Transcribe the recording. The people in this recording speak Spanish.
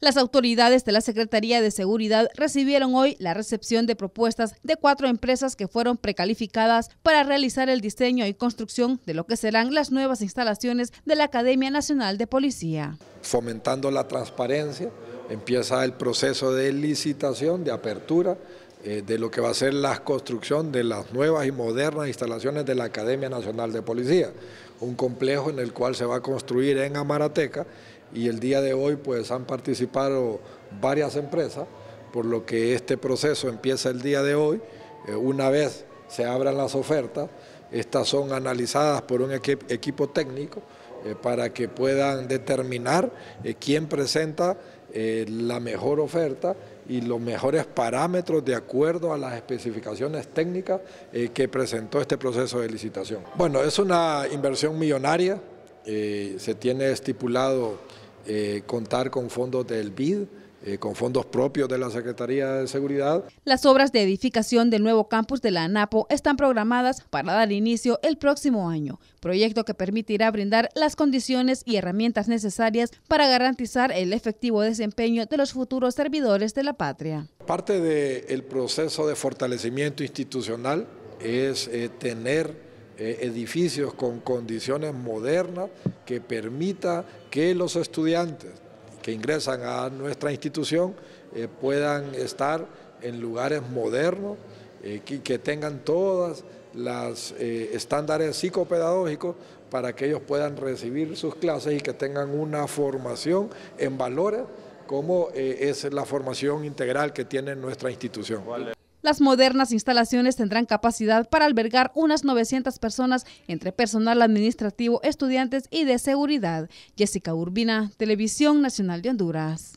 Las autoridades de la Secretaría de Seguridad recibieron hoy la recepción de propuestas de cuatro empresas que fueron precalificadas para realizar el diseño y construcción de lo que serán las nuevas instalaciones de la Academia Nacional de Policía. Fomentando la transparencia, empieza el proceso de licitación, de apertura, eh, de lo que va a ser la construcción de las nuevas y modernas instalaciones de la Academia Nacional de Policía, un complejo en el cual se va a construir en Amarateca y el día de hoy pues han participado varias empresas, por lo que este proceso empieza el día de hoy. Eh, una vez se abran las ofertas, estas son analizadas por un equipo técnico eh, para que puedan determinar eh, quién presenta la mejor oferta y los mejores parámetros de acuerdo a las especificaciones técnicas que presentó este proceso de licitación. Bueno, es una inversión millonaria, se tiene estipulado eh, contar con fondos del BID, eh, con fondos propios de la Secretaría de Seguridad. Las obras de edificación del nuevo campus de la ANAPO están programadas para dar inicio el próximo año, proyecto que permitirá brindar las condiciones y herramientas necesarias para garantizar el efectivo desempeño de los futuros servidores de la patria. Parte del proceso de fortalecimiento institucional es eh, tener eh, edificios con condiciones modernas que permita que los estudiantes que ingresan a nuestra institución eh, puedan estar en lugares modernos, eh, que, tengan todos los estándares psicopedagógicos para que ellos puedan recibir sus clases y que tengan una formación en valores como es la formación integral que tiene nuestra institución. Las modernas instalaciones tendrán capacidad para albergar unas 900 personas entre personal administrativo, estudiantes y de seguridad. Jessica Urbina, Televisión Nacional de Honduras.